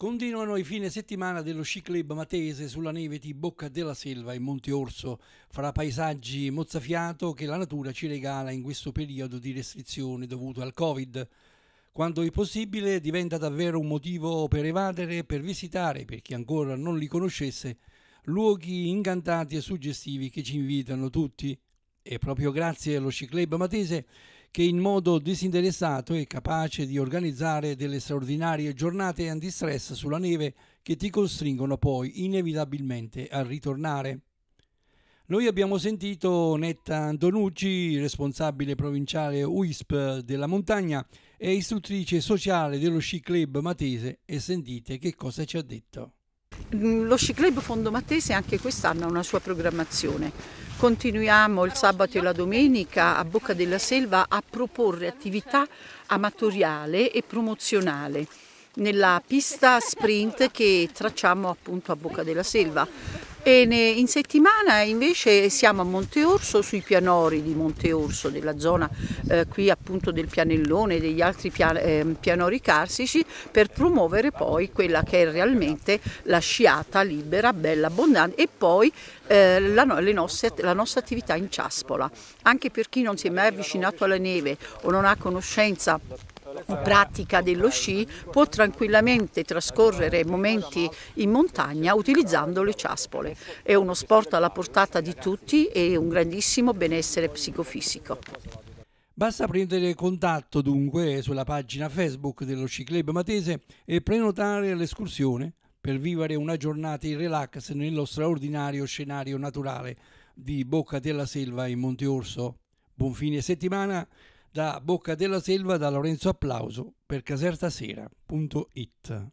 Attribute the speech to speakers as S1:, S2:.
S1: Continuano i fine settimana dello sci club matese sulla neve di Bocca della Selva e Monte Orso, fra paesaggi mozzafiato che la natura ci regala in questo periodo di restrizioni dovuto al Covid. Quando è possibile diventa davvero un motivo per evadere, per visitare, per chi ancora non li conoscesse, luoghi incantati e suggestivi che ci invitano tutti. E proprio grazie allo sci club matese che in modo disinteressato è capace di organizzare delle straordinarie giornate antistress sulla neve che ti costringono poi inevitabilmente a ritornare. Noi abbiamo sentito Netta Antonucci, responsabile provinciale UISP della montagna e istruttrice sociale dello sci club matese e sentite che cosa ci ha detto.
S2: Mm, lo Sci Club Fondomatese anche quest'anno ha una sua programmazione. Continuiamo il sabato e la domenica a Bocca della Selva a proporre attività amatoriale e promozionale nella pista sprint che tracciamo appunto a Bocca della Selva Bene, in settimana invece siamo a Monte Orso, sui pianori di Monte Orso, della zona eh, qui appunto del pianellone e degli altri pian eh, pianori carsici, per promuovere poi quella che è realmente la sciata libera, bella, abbondante e poi eh, la, no nostre, la, nostra attività in ciaspola. Anche per chi non si è mai avvicinato alla neve o non ha conoscenza pratica dello sci può tranquillamente trascorrere momenti in montagna utilizzando le ciaspole. È uno sport alla portata di tutti e un grandissimo benessere psicofisico.
S1: Basta prendere contatto dunque sulla pagina Facebook dello Sci Club Matese e prenotare l'escursione per vivere una giornata in relax nello straordinario scenario naturale di Bocca della Selva in Monte Orso. Buon fine settimana! da Bocca della Selva da Lorenzo Applauso per casertasera.it.